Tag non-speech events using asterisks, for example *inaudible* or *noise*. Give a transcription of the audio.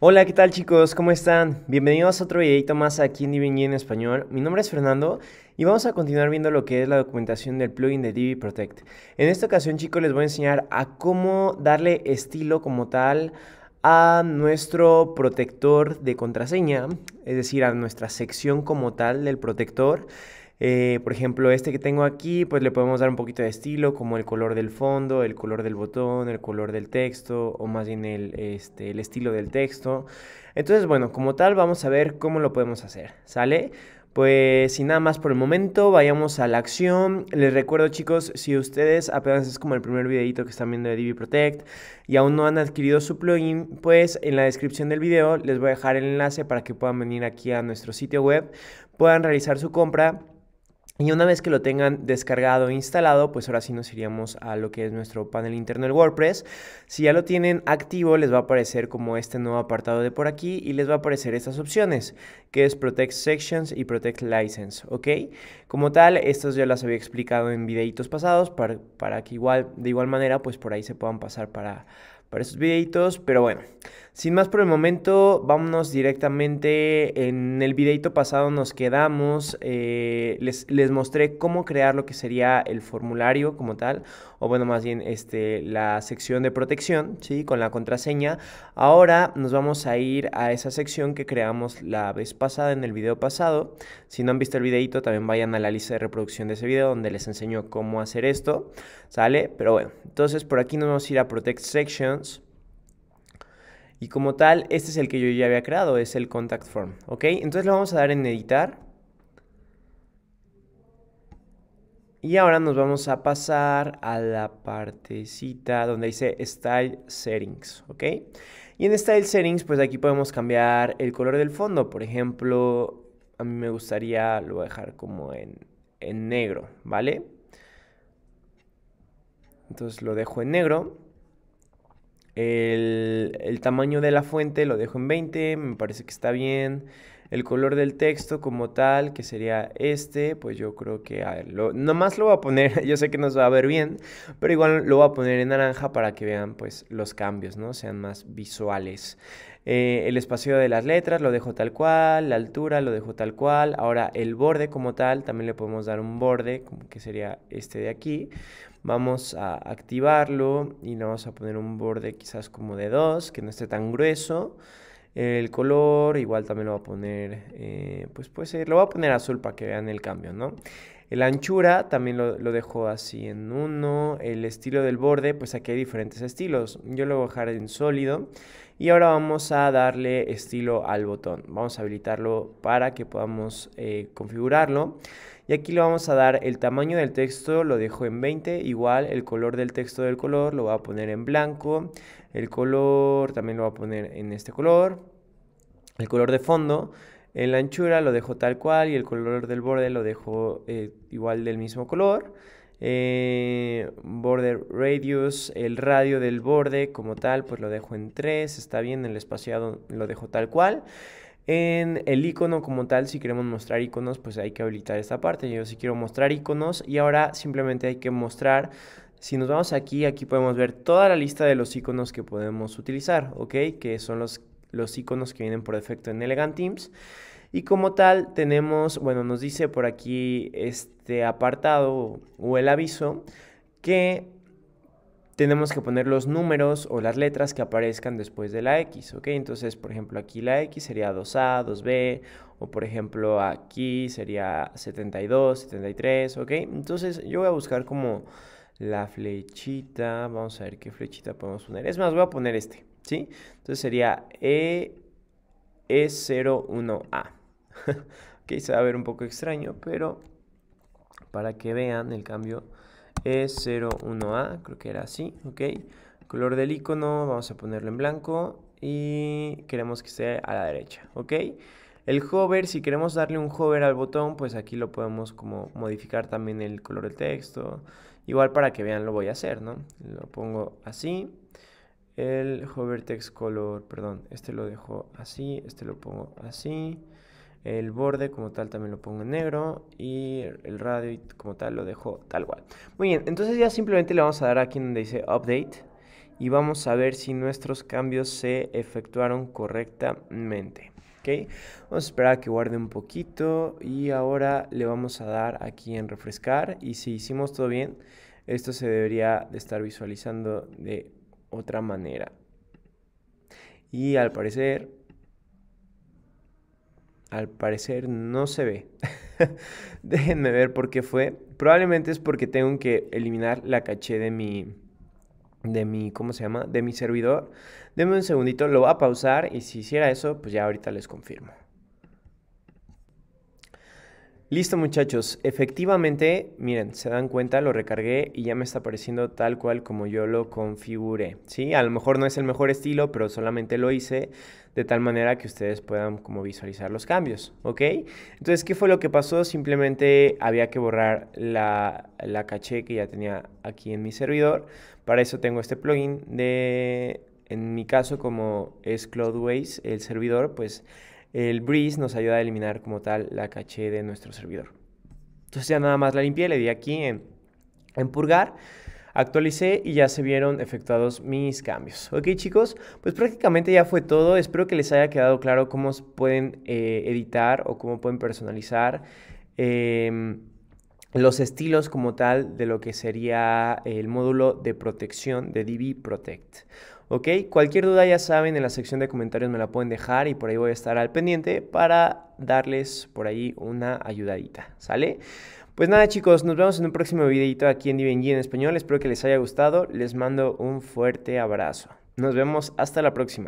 Hola, ¿qué tal chicos? ¿Cómo están? Bienvenidos a otro videito más aquí en DVNG en español. Mi nombre es Fernando y vamos a continuar viendo lo que es la documentación del plugin de Divi Protect. En esta ocasión chicos les voy a enseñar a cómo darle estilo como tal a nuestro protector de contraseña, es decir, a nuestra sección como tal del protector. Eh, por ejemplo, este que tengo aquí, pues le podemos dar un poquito de estilo, como el color del fondo, el color del botón, el color del texto, o más bien este, el, estilo del texto. Entonces, bueno, como tal, vamos a ver cómo lo podemos hacer, ¿sale? Pues sin nada más por el momento, vayamos a la acción. Les recuerdo chicos, si ustedes apenas es como el primer videito que están viendo de Divi Protect y aún no han adquirido su plugin, pues en la descripción del video les voy a dejar el enlace para que puedan venir aquí a nuestro sitio web, puedan realizar su compra y una vez que lo tengan descargado e instalado, pues ahora sí nos iríamos a lo que es nuestro panel interno del WordPress. Si ya lo tienen activo, les va a aparecer como este nuevo apartado de por aquí y les va a aparecer estas opciones, que es Protect Sections y Protect License, ¿ok? Como tal, estas ya las había explicado en videitos pasados para, para que igual, de igual manera, pues por ahí se puedan pasar para para estos videitos. Pero bueno, sin más por el momento, vámonos directamente. En el videito pasado nos quedamos, eh, les, les, mostré cómo crear lo que sería el formulario como tal, o bueno, más bien este, la sección de protección, ¿sí? Con la contraseña. Ahora nos vamos a ir a esa sección que creamos la vez pasada en el video pasado. Si no han visto el videito, también vayan a la lista de reproducción de ese video donde les enseño cómo hacer esto, ¿sale? Pero bueno, entonces por aquí nos vamos a ir a Protect Section y como tal, este es el que yo ya había creado, es el Contact Form. ¿Ok? Entonces lo vamos a dar en Editar. Y ahora nos vamos a pasar a la partecita donde dice Style Settings, ¿ok? Y en Style Settings, pues aquí podemos cambiar el color del fondo. Por ejemplo, a mí me gustaría, lo dejar como en, en negro, ¿vale? Entonces lo dejo en negro. El, tamaño de la fuente lo dejo en 20, me parece que está bien. El color del texto como tal, que sería este, pues yo creo que, a ver, lo, nomás lo voy a poner, *laughs* yo sé que nos va a ver bien, pero igual lo voy a poner en naranja para que vean pues los cambios, ¿no? Sean más visuales. Eh, el espacio de las letras lo dejo tal cual, la altura lo dejo tal cual. Ahora el borde como tal, también le podemos dar un borde, como que sería este de aquí vamos a activarlo y le vamos a poner un borde quizás como de 2, que no esté tan grueso. El color igual también lo voy a poner, eh, pues puede ser, lo voy a poner azul para que vean el cambio, ¿no? La anchura también lo, dejo así en 1. El estilo del borde, pues aquí hay diferentes estilos. Yo lo voy a dejar en sólido. Y ahora vamos a darle estilo al botón. Vamos a habilitarlo para que podamos eh, configurarlo y aquí le vamos a dar el tamaño del texto, lo dejo en 20, igual el color del texto del color lo voy a poner en blanco, el color también lo voy a poner en este color, el color de fondo, en la anchura lo dejo tal cual y el color del borde lo dejo eh, igual del mismo color. Eh, border radius, el radio del borde como tal, pues lo dejo en 3, está bien, el espaciado lo dejo tal cual. En el icono como tal, si queremos mostrar iconos, pues hay que habilitar esta parte. Yo sí quiero mostrar iconos y ahora simplemente hay que mostrar si nos vamos aquí, aquí podemos ver toda la lista de los iconos que podemos utilizar, ¿ok? Que son los, los iconos que vienen por defecto en Elegant Teams. Y como tal tenemos, bueno, nos dice por aquí este apartado o el aviso que tenemos que poner los números o las letras que aparezcan después de la X, ¿ok? Entonces, por ejemplo, aquí la X sería 2A, 2B, o por ejemplo aquí sería 72, 73, ¿ok? Entonces yo voy a buscar como la flechita, vamos a ver qué flechita podemos poner. Es más, voy a poner este, ¿sí? Entonces sería E, E01A. *laughs* ok, se va a ver un poco extraño, pero para que vean el cambio es 01A, creo que era así, ok. color del icono, vamos a ponerlo en blanco y queremos que esté a la derecha, ok. El hover, si queremos darle un hover al botón, pues aquí lo podemos como modificar también el color del texto. Igual para que vean lo voy a hacer, ¿no? Lo pongo así. El hover text color, perdón, este lo dejo así, este lo pongo así. El borde como tal también lo pongo en negro y el radio como tal lo dejo tal cual. Muy bien, entonces ya simplemente le vamos a dar aquí donde dice update y vamos a ver si nuestros cambios se efectuaron correctamente. ¿ok? Vamos a esperar a que guarde un poquito y ahora le vamos a dar aquí en refrescar y si hicimos todo bien, esto se debería de estar visualizando de otra manera. Y al parecer al parecer no se ve. *laughs* Déjenme ver por qué fue. Probablemente es porque tengo que eliminar la caché de mi de mi ¿cómo se llama? de mi servidor. Denme un segundito, lo voy a pausar y si hiciera eso, pues ya ahorita les confirmo. Listo muchachos, efectivamente, miren, se dan cuenta, lo recargué y ya me está apareciendo tal cual como yo lo configuré, ¿sí? A lo mejor no es el mejor estilo, pero solamente lo hice de tal manera que ustedes puedan como visualizar los cambios, ¿ok? Entonces, ¿qué fue lo que pasó? Simplemente había que borrar la, la caché que ya tenía aquí en mi servidor, para eso tengo este plugin de, en mi caso como es Cloudways, el servidor, pues el Breeze nos ayuda a eliminar como tal la caché de nuestro servidor. Entonces ya nada más la limpié, le di aquí en, purgar actualicé y ya se vieron efectuados mis cambios. Ok chicos, pues prácticamente ya fue todo. Espero que les haya quedado claro cómo pueden eh, editar o cómo pueden personalizar. Em, los estilos como tal de lo que sería el módulo de protección de DB Protect. ¿ok? Cualquier duda ya saben, en la sección de comentarios me la pueden dejar y por ahí voy a estar al pendiente para darles por ahí una ayudadita, ¿sale? Pues nada chicos, nos vemos en un próximo videito aquí en DBNG en español, espero que les haya gustado, les mando un fuerte abrazo. Nos vemos hasta la próxima.